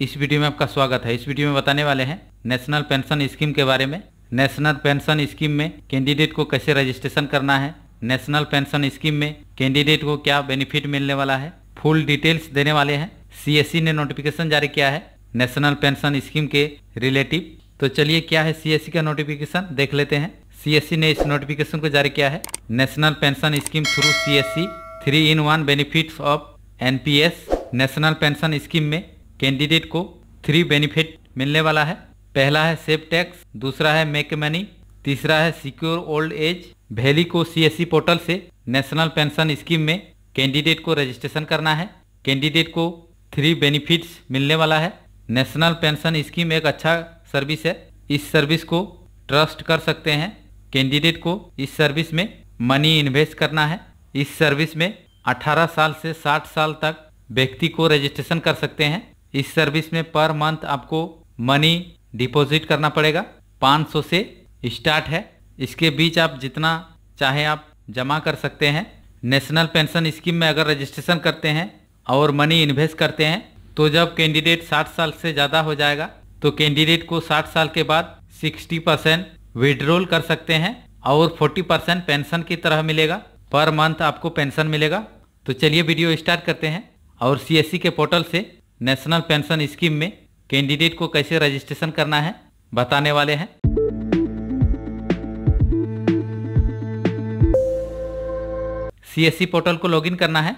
इस वीडियो में आपका स्वागत है इस वीडियो में बताने वाले हैं नेशनल पेंशन स्कीम के बारे में नेशनल पेंशन स्कीम में कैंडिडेट को कैसे रजिस्ट्रेशन करना है नेशनल पेंशन स्कीम में कैंडिडेट को क्या बेनिफिट मिलने वाला है फुल डिटेल्स देने वाले हैं सीएससी e ने नोटिफिकेशन जारी किया है नेशनल पेंशन स्कीम के रिलेटिव तो चलिए क्या है सीएससी e का नोटिफिकेशन देख लेते हैं सीएससी e ने इस नोटिफिकेशन को जारी किया है national pension scheme through CSC three in one benefits of NPS national pension scheme में कैंडिडेट को थ्री बेनिफिट मिलने वाला है पहला है सेफ टैक्स दूसरा है मेक मनी तीसरा है सिक्योर ओल्ड एज वैली को सी e पोर्टल से नेशनल पेंशन स्कीम में कैंडिडेट को रजिस्ट्रेशन करना है कैंडिडेट को थ्री बेनिफिट्स मिलने वाला है नेशनल पेंशन स्कीम एक अच्छा सर्विस है इस सर्विस को ट्रस्ट कर सकते हैं कैंडिडेट को इस सर्विस में मनी इन्वेस्ट करना है इस सर्विस में 18 साल से 60 साल तक व्यक्ति को रजिस्ट्रेशन कर सकते हैं इस सर्विस में पर मंथ आपको मनी डिपॉजिट करना पड़ेगा 500 से स्टार्ट है इसके बीच आप जितना चाहे आप जमा कर सकते हैं नेशनल पेंशन स्कीम में अगर रजिस्ट्रेशन करते हैं और मनी इन्वेस्ट करते हैं तो जब कैंडिडेट 60 साल से ज़्यादा हो जाएगा तो कैंडिडेट को 60 साल के बाद 60 परसेंट विड्रोल कर सकते हैं और 40 परसेंट पेंशन की तरह मिलेगा पर मंथ आपको पेंशन मिलेगा तो चलिए वीडियो स्टार्ट करते हैं और सी e के पोर्टल से नेशनल पेंशन स्कीम में कैंडिडेट को कैसे रजिस्ट्रेशन करना है बताने वाले हैं सीएससी पोर्टल को लॉगिन करना है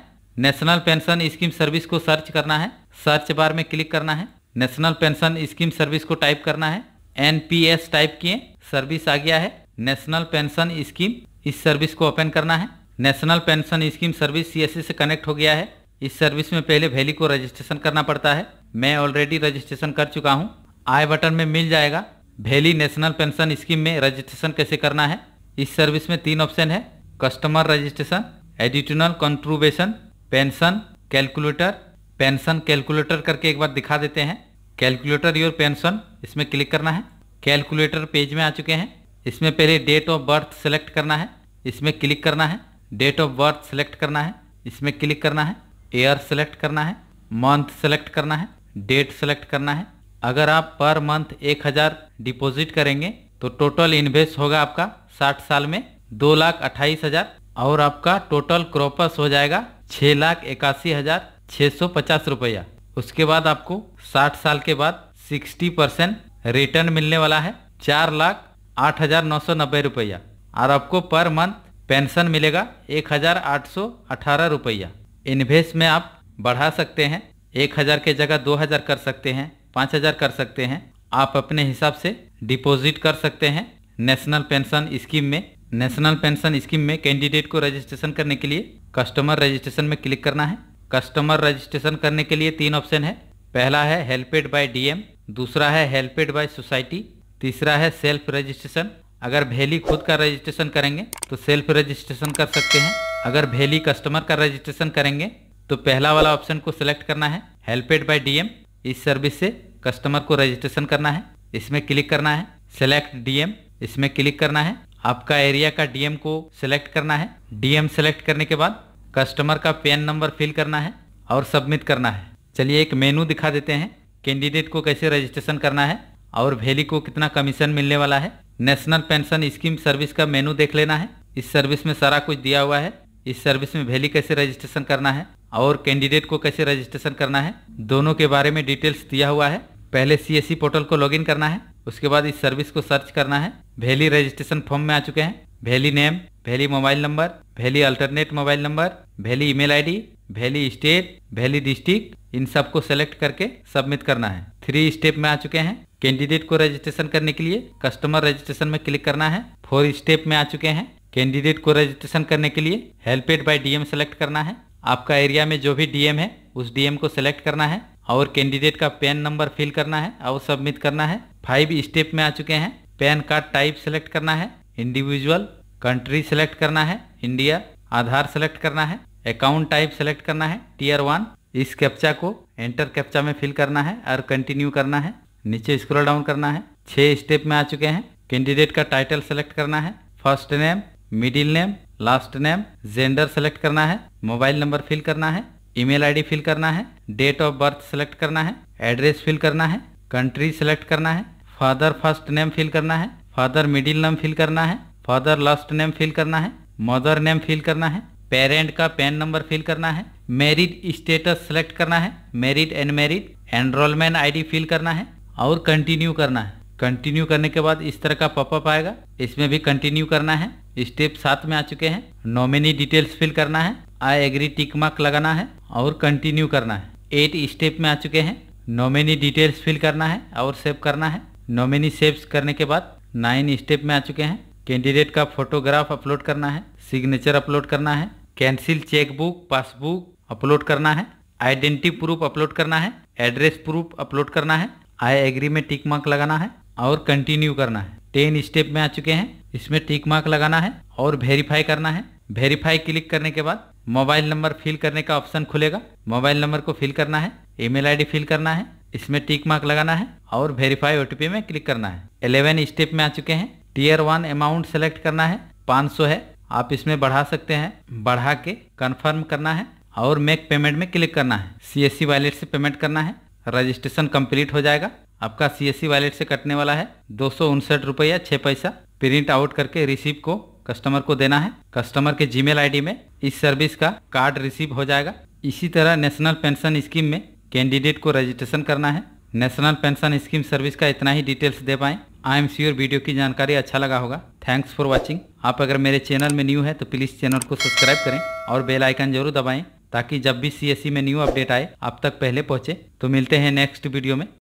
नेशनल पेंशन स्कीम सर्विस को सर्च करना है सर्च बार में क्लिक करना है नेशनल पेंशन स्कीम सर्विस को टाइप करना है एन टाइप किए सर्विस आ गया है नेशनल पेंशन स्कीम इस सर्विस को ओपन करना है national pension scheme service CSC से कनेक्ट हो गया है इस सर्विस में पहले वैली को रजिस्ट्रेशन करना पड़ता है मैं ऑलरेडी रजिस्ट्रेशन कर चुका हूँ आई बटन में मिल जाएगा वैली नेशनल पेंशन स्कीम में रजिस्ट्रेशन कैसे करना है इस सर्विस में तीन ऑप्शन है customer registration additional contribution pension calculator pension calculator करके एक बार दिखा देते हैं कैलकुलेटर योर पेंशन इसमें क्लिक करना है कैलकुलेटर पेज में आ चुके हैं इसमें पहले डेट ऑफ बर्थ सेलेक्ट करना है इसमें क्लिक करना है डेट ऑफ बर्थ सेलेक्ट करना है इसमें क्लिक करना है ईयर सेलेक्ट करना है मंथ सेलेक्ट करना है डेट सेलेक्ट करना है अगर आप पर मंथ एक हज़ार डिपोजिट करेंगे तो टोटल इन्वेस्ट होगा आपका साठ साल में दो लाख अट्ठाईस हज़ार और आपका टोटल क्रोपस हो जाएगा छह लाख इक्यासी हज़ार छह सौ पचास रुपया उसके बाद आपको साठ साल के बाद सिक्सटी परसेंट रिटर्न मिलने वाला है चार लाख आठ हज़ार नौ सौ नब्बे रुपया और आपको पर मंथ पेंशन मिलेगा एक हज़ार आठ सौ अठारह रुपया इन्वेस्ट में आप बढ़ा सकते हैं एक हज़ार के जगह दो हज़ार कर सकते हैं पाँच हज़ार कर सकते हैं आप अपने हिसाब से डिपॉजिट कर सकते हैं नेशनल पेंशन स्कीम में नेशनल पेंशन स्कीम में कैंडिडेट को रजिस्ट्रेशन करने के लिए कस्टमर रजिस्ट्रेशन में क्लिक करना है कस्टमर रजिस्ट्रेशन करने के लिए तीन ऑप्शन है पहला है हेल्पेड बाय डीएम दूसरा है हेल्पेड बाय सोसाइटी तीसरा है सेल्फ रजिस्ट्रेशन अगर वैली खुद का रजिस्ट्रेशन करेंगे तो सेल्फ रजिस्ट्रेशन कर सकते हैं अगर भेली कस्टमर का रजिस्ट्रेशन करेंगे तो पहला वाला ऑप्शन को सिलेक्ट करना है हेल्पेड बाय डीएम इस सर्विस से कस्टमर को रजिस्ट्रेशन करना है इसमें क्लिक करना है सिलेक्ट डीएम इसमें क्लिक करना है आपका एरिया का डीएम को सिलेक्ट करना है डीएम सेलेक्ट करने के बाद कस्टमर का पेन नंबर फिल करना है और सबमिट करना है चलिए एक मेनू दिखा देते हैं कैंडिडेट को कैसे रजिस्ट्रेशन करना है और वेली को कितना कमीशन मिलने वाला है नेशनल पेंशन स्कीम सर्विस का मेनू देख लेना है इस सर्विस में सारा कुछ दिया हुआ है इस सर्विस में वैली कैसे रजिस्ट्रेशन करना है और कैंडिडेट को कैसे रजिस्ट्रेशन करना है दोनों के बारे में डिटेल्स दिया हुआ है पहले सी e पोर्टल को लॉगिन करना है उसके बाद इस सर्विस को सर्च करना है वैली रजिस्ट्रेशन फॉर्म में आ चुके हैं वैली नेम वैली मोबाइल नंबर वैली अल्टरनेट मोबाइल नंबर वैली ईमेल आईडी वैली स्टेट वैली डिस्ट्रिक्ट इन सबको सेलेक्ट करके सबमिट करना है थ्री स्टेप में आ चुके हैं कैंडिडेट को रजिस्ट्रेशन करने के लिए कस्टमर रजिस्ट्रेशन में क्लिक करना है फोर स्टेप में आ चुके हैं कैंडिडेट को रजिस्ट्रेशन करने के लिए हेल्पेड बाय डीएम सेलेक्ट करना है आपका एरिया में जो भी डीएम है उस डीएम को सिलेक्ट करना है और कैंडिडेट का पैन नंबर फिल करना है और सबमिट करना है फाइव स्टेप में आ चुके हैं पैन कार्ड टाइप सेलेक्ट करना है इंडिविजुअल कंट्री सेलेक्ट करना है इंडिया आधार सेलेक्ट करना है अकाउंट टाइप सेलेक्ट करना है टीयर वन इस कैप्चा को एंटर कैप्चा में फिल करना है और कंटिन्यू करना है नीचे स्क्रॉल डाउन करना है छः स्टेप में आ चुके हैं कैंडिडेट का टाइटल सेलेक्ट करना है first name middle name last name gender select करना है मोबाइल नंबर फिल करना है ईमेल आईडी फिल करना है डेट ऑफ बर्थ सेलेक्ट करना है एड्रेस फिल करना है कंट्री सेलेक्ट करना है फादर फर्स्ट नेम फिल करना है फादर मिडिल नेम फिल करना है फादर लास्ट नेम फिल करना है मदर नेम फिल करना है पेरेंट का पैन नंबर फिल करना है मेरिड स्टेटस सेलेक्ट करना है married unmarried enrolment I fill करना है और कंटिन्यू करना है कंटिन्यू करने के बाद इस तरह का पॉपअप आएगा इसमें भी कंटिन्यू करना है स्टेप सात में आ चुके हैं नॉमिनी डिटेल्स फिल करना है आई एग्री टिक मार्क लगाना है और कंटिन्यू करना है एट स्टेप में आ चुके हैं नॉमिनी डिटेल्स फिल करना है और सेव करना है नॉमिनी सेव करने के बाद नाइन स्टेप में आ चुके हैं कैंडिडेट का फोटोग्राफ अपलोड करना है सिग्नेचर अपलोड करना है कैंसिल चेकबुक पासबुक अपलोड करना है आइडेंटिटी प्रूफ अपलोड करना है एड्रेस प्रूफ अपलोड करना है आई एग्री में टिक मार्क लगाना है और कंटिन्यू करना है टेन स्टेप में आ चुके हैं इसमें टिक मार्क लगाना है और वेरीफाई करना है वेरीफाई क्लिक करने के बाद मोबाइल नंबर फिल करने का ऑप्शन खुलेगा मोबाइल नंबर को फिल करना है ईमेल आईडी फिल करना है इसमें टिक मार्क लगाना है और वेरीफाई ओटीपी में क्लिक करना है इलेवन स्टेप में आ चुके हैं टीयर वन अमाउंट सेलेक्ट करना है पाँच है आप इसमें बढ़ा सकते हैं बढ़ा के कन्फर्म करना है और मेक पेमेंट में क्लिक करना है सी एस सी वॉलेट से पेमेंट करना है रजिस्ट्रेशन कंप्लीट हो जाएगा आपका सी एस वैलेट से कटने वाला है दो सौ उनसठ रुपया छः पैसा प्रिंट आउट करके रिसीव को कस्टमर को देना है कस्टमर के जीमेल आईडी में इस सर्विस का कार्ड रिसीव हो जाएगा इसी तरह नेशनल पेंशन स्कीम में कैंडिडेट को रजिस्ट्रेशन करना है नेशनल पेंशन स्कीम सर्विस का इतना ही डिटेल्स दे पाएँ आई एम श्योर वीडियो की जानकारी अच्छा लगा होगा थैंक्स फॉर वॉचिंग आप अगर मेरे चैनल में न्यू है तो प्लीज़ चैनल को सब्सक्राइब करें और बेल आइकन जरूर दबाएं ताकि जब भी सी में न्यू अपडेट आए आप तक पहले पहुंचे तो मिलते हैं नेक्स्ट वीडियो में